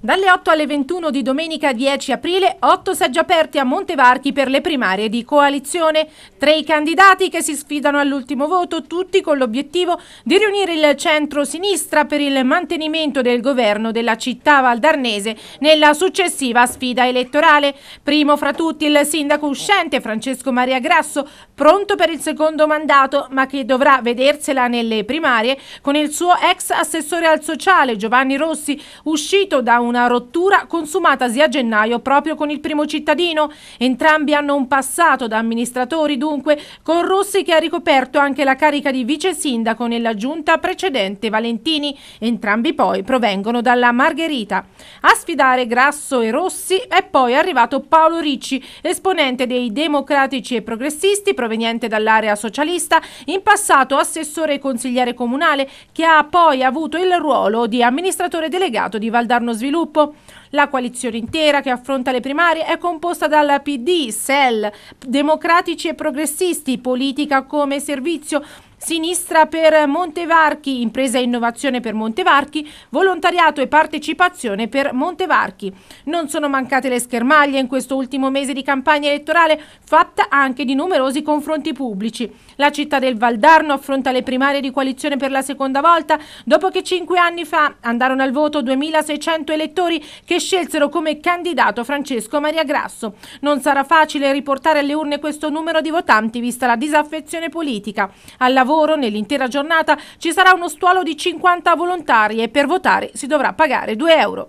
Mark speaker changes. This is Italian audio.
Speaker 1: Dalle 8 alle 21 di domenica 10 aprile, 8 seggi aperti a Montevarchi per le primarie di coalizione. Tre i candidati che si sfidano all'ultimo voto, tutti con l'obiettivo di riunire il centro-sinistra per il mantenimento del governo della città valdarnese nella successiva sfida elettorale. Primo fra tutti il sindaco uscente Francesco Maria Grasso, pronto per il secondo mandato, ma che dovrà vedersela nelle primarie con il suo ex assessore al sociale Giovanni Rossi, uscito da un una rottura consumatasi a gennaio proprio con il primo cittadino. Entrambi hanno un passato da amministratori, dunque, con Rossi che ha ricoperto anche la carica di vice sindaco nella giunta precedente Valentini. Entrambi poi provengono dalla Margherita. A sfidare Grasso e Rossi è poi arrivato Paolo Ricci, esponente dei democratici e progressisti proveniente dall'area socialista, in passato assessore e consigliere comunale, che ha poi avuto il ruolo di amministratore delegato di Valdarno Sviluppo sviluppo. La coalizione intera che affronta le primarie è composta dalla PD, SEL, Democratici e Progressisti, Politica come Servizio, Sinistra per Montevarchi, impresa e innovazione per Montevarchi, volontariato e partecipazione per Montevarchi. Non sono mancate le schermaglie in questo ultimo mese di campagna elettorale fatta anche di numerosi confronti pubblici. La città del Valdarno affronta le primarie di coalizione per la seconda volta dopo che cinque anni fa andarono al voto 2600 elettori che scelsero come candidato Francesco Maria Grasso. Non sarà facile riportare alle urne questo numero di votanti vista la disaffezione politica. Alla lavoro nell'intera giornata ci sarà uno stuolo di 50 volontari e per votare si dovrà pagare 2 euro.